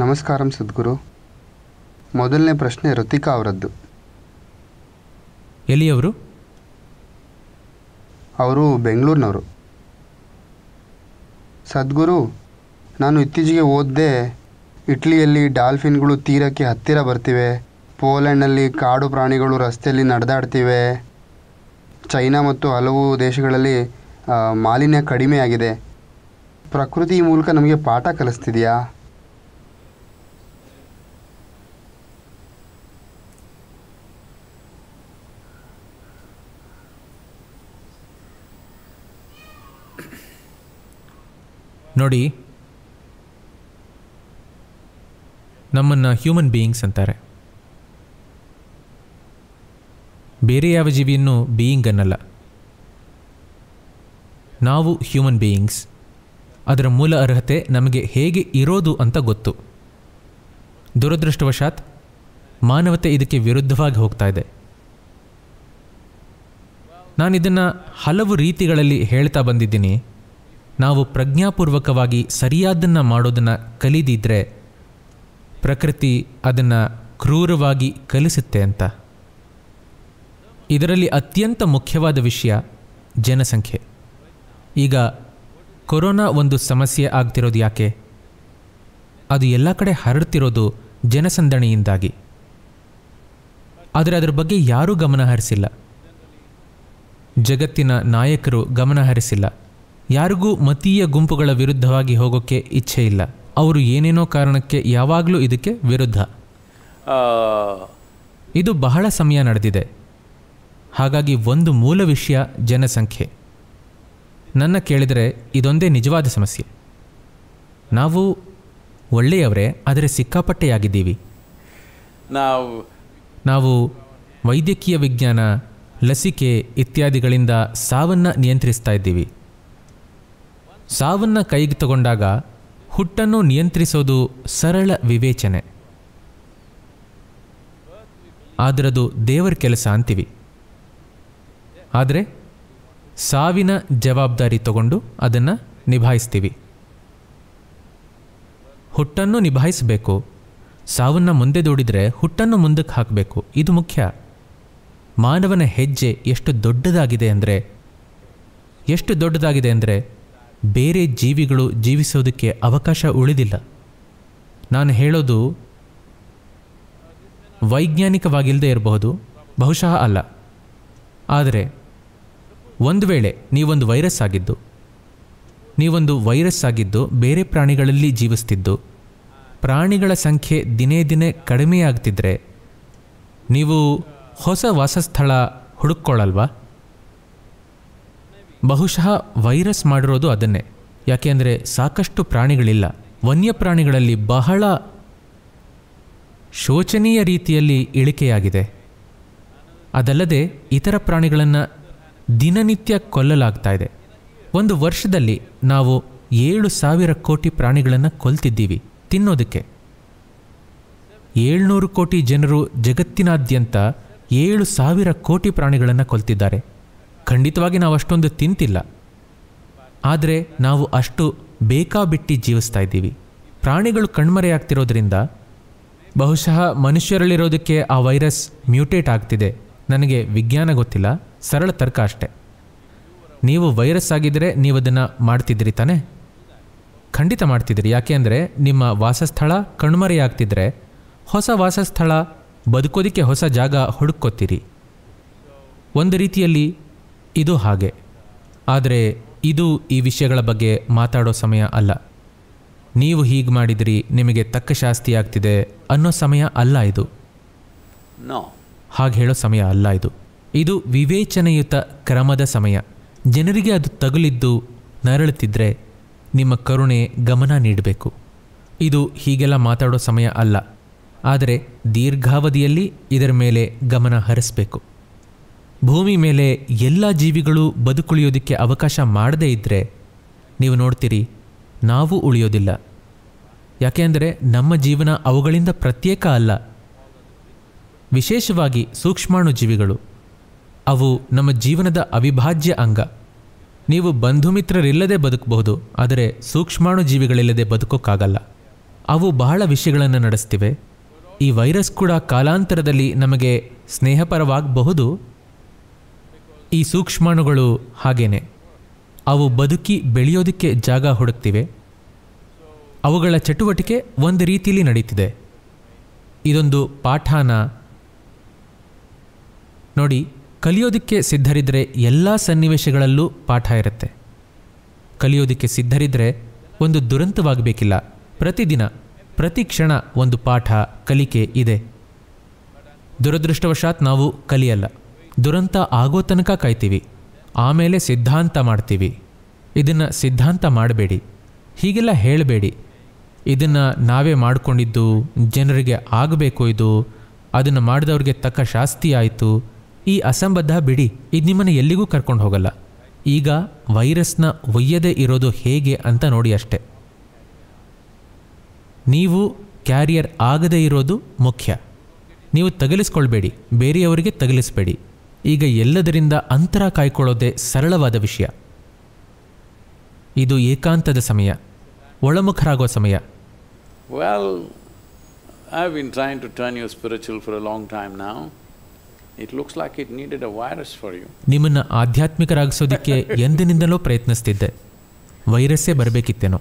ನಮಸ್ಕಾರಂ ಸದ್ಗುರು ಮೊದಲನೇ ಪ್ರಶ್ನೆ ಋತಿಕಾ ಅವರದ್ದು ಎಲ್ಲಿಯವರು ಅವರು ಬೆಂಗಳೂರಿನವರು ಸದ್ಗುರು ನಾನು ಇತ್ತೀಚೆಗೆ ಓದ್ದೆ ಇಟ್ಲಿಯಲ್ಲಿ ಡಾಲ್ಫಿನ್ಗಳು ತೀರಕ್ಕೆ ಹತ್ತಿರ ಬರ್ತಿವೆ ಪೋಲೆಂಡ್ನಲ್ಲಿ ಕಾಡು ಪ್ರಾಣಿಗಳು ರಸ್ತೆಯಲ್ಲಿ ನಡೆದಾಡ್ತಿವೆ ಚೈನಾ ಮತ್ತು ಹಲವು ದೇಶಗಳಲ್ಲಿ ಮಾಲಿನ್ಯ ಕಡಿಮೆಯಾಗಿದೆ ಪ್ರಕೃತಿ ಮೂಲಕ ನಮಗೆ ಪಾಠ ಕಲಿಸ್ತಿದೆಯಾ ನೋಡಿ ನಮ್ಮನ್ನು ಹ್ಯೂಮನ್ ಬೀಯಿಂಗ್ಸ್ ಅಂತಾರೆ ಬೇರೆ ಯಾವ ಜೀವಿಯನ್ನು ಬೀಯಿಂಗ್ ಅನ್ನಲ್ಲ ನಾವು ಹ್ಯೂಮನ್ ಬೀಯಿಂಗ್ಸ್ ಅದರ ಮೂಲ ಅರ್ಹತೆ ನಮಗೆ ಹೇಗೆ ಇರೋದು ಅಂತ ಗೊತ್ತು ದುರದೃಷ್ಟವಶಾತ್ ಮಾನವತೆ ಇದಕ್ಕೆ ವಿರುದ್ಧವಾಗಿ ಹೋಗ್ತಾ ಇದೆ ನಾನಿದನ್ನು ಹಲವು ರೀತಿಗಳಲ್ಲಿ ಹೇಳ್ತಾ ಬಂದಿದ್ದೀನಿ ನಾವು ಪ್ರಜ್ಞಾಪೂರ್ವಕವಾಗಿ ಸರಿಯಾದನ್ನು ಮಾಡೋದನ್ನು ಕಲಿದಿದ್ರೆ ಪ್ರಕೃತಿ ಅದನ್ನು ಕ್ರೂರವಾಗಿ ಕಲಿಸುತ್ತೆ ಅಂತ ಇದರಲ್ಲಿ ಅತ್ಯಂತ ಮುಖ್ಯವಾದ ವಿಷಯ ಜನಸಂಖ್ಯೆ ಈಗ ಕೊರೋನಾ ಒಂದು ಸಮಸ್ಯೆ ಆಗ್ತಿರೋದು ಯಾಕೆ ಅದು ಎಲ್ಲ ಕಡೆ ಹರಡ್ತಿರೋದು ಜನಸಂದಣಿಯಿಂದಾಗಿ ಆದರೆ ಅದರ ಬಗ್ಗೆ ಯಾರೂ ಗಮನಹರಿಸಿಲ್ಲ ಜಗತ್ತಿನ ನಾಯಕರು ಗಮನಹರಿಸಿಲ್ಲ ಯಾರಿಗೂ ಮತೀಯ ಗುಂಪುಗಳ ವಿರುದ್ಧವಾಗಿ ಹೋಗೋಕ್ಕೆ ಇಚ್ಛೆ ಇಲ್ಲ ಅವರು ಏನೇನೋ ಕಾರಣಕ್ಕೆ ಯಾವಾಗಲೂ ಇದಕ್ಕೆ ವಿರುದ್ಧ ಇದು ಬಹಳ ಸಮಯ ನಡೆದಿದೆ ಹಾಗಾಗಿ ಒಂದು ಮೂಲ ವಿಷಯ ಜನಸಂಖ್ಯೆ ನನ್ನ ಕೇಳಿದರೆ ಇದೊಂದೇ ನಿಜವಾದ ಸಮಸ್ಯೆ ನಾವು ಒಳ್ಳೆಯವರೇ ಆದರೆ ಸಿಕ್ಕಾಪಟ್ಟೆಯಾಗಿದ್ದೀವಿ ನಾವು ನಾವು ವೈದ್ಯಕೀಯ ವಿಜ್ಞಾನ ಲಸಿಕೆ ಇತ್ಯಾದಿಗಳಿಂದ ಸಾವನ್ನು ನಿಯಂತ್ರಿಸ್ತಾ ಇದ್ದೀವಿ ಸಾವನ್ನು ಕೈಗೆ ತಗೊಂಡಾಗ ಹುಟ್ಟನ್ನು ನಿಯಂತ್ರಿಸೋದು ಸರಳ ವಿವೇಚನೆ ಆದರದು ದೇವರ ಕೆಲಸ ಅಂತೀವಿ ಆದರೆ ಸಾವಿನ ಜವಾಬ್ದಾರಿ ತಗೊಂಡು ಅದನ್ನು ನಿಭಾಯಿಸ್ತೀವಿ ಹುಟ್ಟನ್ನು ನಿಭಾಯಿಸಬೇಕು ಸಾವನ್ನು ಮುಂದೆ ದೂಡಿದರೆ ಹುಟ್ಟನ್ನು ಮುಂದಕ್ಕೆ ಹಾಕಬೇಕು ಇದು ಮುಖ್ಯ ಮಾನವನ ಹೆಜ್ಜೆ ಎಷ್ಟು ದೊಡ್ಡದಾಗಿದೆ ಅಂದರೆ ಎಷ್ಟು ದೊಡ್ಡದಾಗಿದೆ ಅಂದರೆ ಬೇರೆ ಜೀವಿಗಳು ಜೀವಿಸೋದಕ್ಕೆ ಅವಕಾಶ ಉಳಿದಿಲ್ಲ ನಾನು ಹೇಳೋದು ವೈಜ್ಞಾನಿಕವಾಗಿಲ್ಲದೆ ಇರಬಹುದು ಬಹುಶಃ ಅಲ್ಲ ಆದರೆ ಒಂದು ವೇಳೆ ನೀವೊಂದು ವೈರಸ್ ಆಗಿದ್ದು ನೀವೊಂದು ವೈರಸ್ ಆಗಿದ್ದು ಬೇರೆ ಪ್ರಾಣಿಗಳಲ್ಲಿ ಜೀವಿಸ್ತಿದ್ದು ಪ್ರಾಣಿಗಳ ಸಂಖ್ಯೆ ದಿನೇ ದಿನೇ ಕಡಿಮೆಯಾಗ್ತಿದ್ರೆ ನೀವು ಹೊಸ ವಾಸಸ್ಥಳ ಹುಡುಕ್ಕೊಳ್ಳಲ್ವಾ ಬಹುಶಃ ವೈರಸ್ ಮಾಡಿರೋದು ಅದನ್ನೇ ಯಾಕೆ ಅಂದರೆ ಸಾಕಷ್ಟು ಪ್ರಾಣಿಗಳಿಲ್ಲ ವನ್ಯಪ್ರಾಣಿಗಳಲ್ಲಿ ಬಹಳ ಶೋಚನೀಯ ರೀತಿಯಲ್ಲಿ ಇಳಿಕೆಯಾಗಿದೆ ಅದಲ್ಲದೆ ಇತರ ಪ್ರಾಣಿಗಳನ್ನು ದಿನನಿತ್ಯ ಕೊಲ್ಲಲಾಗ್ತಾ ಇದೆ ಒಂದು ವರ್ಷದಲ್ಲಿ ನಾವು ಏಳು ಸಾವಿರ ಕೋಟಿ ಪ್ರಾಣಿಗಳನ್ನು ಕೊಲ್ತಿದ್ದೀವಿ ತಿನ್ನೋದಕ್ಕೆ ಏಳ್ನೂರು ಕೋಟಿ ಜನರು ಜಗತ್ತಿನಾದ್ಯಂತ ಏಳು ಸಾವಿರ ಕೋಟಿ ಪ್ರಾಣಿಗಳನ್ನು ಕೊಲ್ತಿದ್ದಾರೆ ಖಂಡಿತವಾಗಿ ನಾವು ಅಷ್ಟೊಂದು ತಿಂತಿಲ್ಲ ಆದರೆ ನಾವು ಅಷ್ಟು ಬೇಕಾಬಿಟ್ಟಿ ಜೀವಿಸ್ತಾ ಇದ್ದೀವಿ ಪ್ರಾಣಿಗಳು ಕಣ್ಮರೆಯಾಗ್ತಿರೋದ್ರಿಂದ ಬಹುಶಃ ಮನುಷ್ಯರಲ್ಲಿರೋದಕ್ಕೆ ಆ ವೈರಸ್ ಮ್ಯೂಟೇಟ್ ಆಗ್ತಿದೆ ನನಗೆ ವಿಜ್ಞಾನ ಗೊತ್ತಿಲ್ಲ ಸರಳ ತರ್ಕ ಅಷ್ಟೆ ನೀವು ವೈರಸ್ ಆಗಿದ್ದರೆ ನೀವು ಅದನ್ನು ಮಾಡ್ತಿದ್ರಿ ತಾನೇ ಖಂಡಿತ ಮಾಡ್ತಿದ್ದೀರಿ ಯಾಕೆ ಅಂದರೆ ನಿಮ್ಮ ವಾಸಸ್ಥಳ ಕಣ್ಮರೆಯಾಗ್ತಿದ್ರೆ ಹೊಸ ವಾಸಸ್ಥಳ ಬದುಕೋದಕ್ಕೆ ಹೊಸ ಜಾಗ ಹುಡುಕೋತೀರಿ ಒಂದು ರೀತಿಯಲ್ಲಿ ಇದು ಹಾಗೆ ಆದರೆ ಇದು ಈ ವಿಷಯಗಳ ಬಗ್ಗೆ ಮಾತಾಡೋ ಸಮಯ ಅಲ್ಲ ನೀವು ಹೀಗೆ ಮಾಡಿದ್ರಿ ನಿಮಗೆ ತಕ್ಕ ಶಾಸ್ತಿ ಆಗ್ತಿದೆ ಅನ್ನೋ ಸಮಯ ಅಲ್ಲ ಇದು ಹಾಗೆ ಹೇಳೋ ಸಮಯ ಅಲ್ಲ ಇದು ಇದು ವಿವೇಚನೆಯುತ ಕ್ರಮದ ಸಮಯ ಜನರಿಗೆ ಅದು ತಗುಲಿದ್ದು ನರಳುತ್ತಿದ್ದರೆ ನಿಮ್ಮ ಕರುಣೆ ಗಮನ ನೀಡಬೇಕು ಇದು ಹೀಗೆಲ್ಲ ಮಾತಾಡೋ ಸಮಯ ಅಲ್ಲ ಆದರೆ ದೀರ್ಘಾವಧಿಯಲ್ಲಿ ಇದರ ಮೇಲೆ ಗಮನ ಹರಿಸಬೇಕು ಭೂಮಿ ಮೇಲೆ ಎಲ್ಲ ಜೀವಿಗಳು ಬದುಕುಳಿಯೋದಕ್ಕೆ ಅವಕಾಶ ಮಾಡದೇ ಇದ್ದರೆ ನೀವು ನೋಡ್ತೀರಿ ನಾವು ಉಳಿಯೋದಿಲ್ಲ ಯಾಕೆಂದರೆ ನಮ್ಮ ಜೀವನ ಅವುಗಳಿಂದ ಪ್ರತ್ಯೇಕ ಅಲ್ಲ ವಿಶೇಷವಾಗಿ ಸೂಕ್ಷ್ಮಾಣು ಜೀವಿಗಳು ಅವು ನಮ್ಮ ಜೀವನದ ಅವಿಭಾಜ್ಯ ಅಂಗ ನೀವು ಬಂಧುಮಿತ್ರರಿಲ್ಲದೆ ಬದುಕಬಹುದು ಆದರೆ ಸೂಕ್ಷ್ಮಾಣು ಜೀವಿಗಳಿಲ್ಲದೆ ಬದುಕೋಕ್ಕಾಗಲ್ಲ ಅವು ಬಹಳ ವಿಷಯಗಳನ್ನು ನಡೆಸ್ತಿವೆ ಈ ವೈರಸ್ ಕೂಡ ಕಾಲಾಂತರದಲ್ಲಿ ನಮಗೆ ಸ್ನೇಹಪರವಾಗಬಹುದು ಈ ಸೂಕ್ಷ್ಮಾಣುಗಳು ಹಾಗೇನೆ ಅವು ಬದುಕಿ ಬೆಳೆಯೋದಕ್ಕೆ ಜಾಗ ಹುಡುಕ್ತಿವೆ ಅವುಗಳ ಚಟುವಟಿಕೆ ಒಂದು ರೀತಿಯಲ್ಲಿ ನಡೀತಿದೆ ಇದೊಂದು ಪಾಠಾನ ನೋಡಿ ಕಲಿಯೋದಕ್ಕೆ ಸಿದ್ಧರಿದ್ದರೆ ಎಲ್ಲ ಸನ್ನಿವೇಶಗಳಲ್ಲೂ ಪಾಠ ಇರುತ್ತೆ ಕಲಿಯೋದಕ್ಕೆ ಸಿದ್ಧರಿದ್ದರೆ ಒಂದು ದುರಂತವಾಗಬೇಕಿಲ್ಲ ಪ್ರತಿದಿನ ಪ್ರತಿ ಕ್ಷಣ ಒಂದು ಪಾಠ ಕಲಿಕೆ ಇದೆ ದುರದೃಷ್ಟವಶಾತ್ ನಾವು ಕಲಿಯಲ್ಲ ದುರಂತ ಆಗೋ ತನಕ ಕಾಯ್ತೀವಿ ಆಮೇಲೆ ಸಿದ್ಧಾಂತ ಮಾಡ್ತೀವಿ ಇದನ್ನು ಸಿದ್ಧಾಂತ ಮಾಡಬೇಡಿ ಹೀಗೆಲ್ಲ ಹೇಳಬೇಡಿ ಇದನ್ನು ನಾವೇ ಮಾಡಿಕೊಂಡಿದ್ದು ಜನರಿಗೆ ಆಗಬೇಕು ಇದು ಅದನ್ನು ಮಾಡಿದವ್ರಿಗೆ ತಕ್ಕ ಶಾಸ್ತಿ ಆಯಿತು ಈ ಅಸಂಬದ್ಧ ಬಿಡಿ ಇದು ನಿಮ್ಮನ್ನು ಎಲ್ಲಿಗೂ ಕರ್ಕೊಂಡು ಹೋಗಲ್ಲ ಈಗ ವೈರಸ್ನ ಒಯ್ಯದೇ ಇರೋದು ಹೇಗೆ ಅಂತ ನೋಡಿ ಅಷ್ಟೆ ನೀವು ಕ್ಯಾರಿಯರ್ ಆಗದೇ ಇರೋದು ಮುಖ್ಯ ನೀವು ತಗಲಿಸ್ಕೊಳ್ಬೇಡಿ ಬೇರೆಯವರಿಗೆ ತಗಲಿಸ್ಬೇಡಿ ಈಗ ಎಲ್ಲದರಿಂದ ಅಂತರ ಕಾಯ್ಕೊಳ್ಳೋದೇ ಸರಳವಾದ ವಿಷಯ ಇದು ಏಕಾಂತದ ಸಮಯ ಒಳಮುಖರಾಗೋ ಸಮಯ well I win train to turn your spiritual for a long time ನಾವು it looks like it needed a virus for you ನಿಮ್ಮನ್ನು ಆಧ್ಯಾತ್ಮಿಕರಾಗಿಸೋದಕ್ಕೆ ಎಂದಿನಿಂದಲೂ ಪ್ರಯತ್ನಿಸ್ತಿದ್ದೆ ವೈರಸ್ಸೇ ಬರಬೇಕಿತ್ತೇನೋ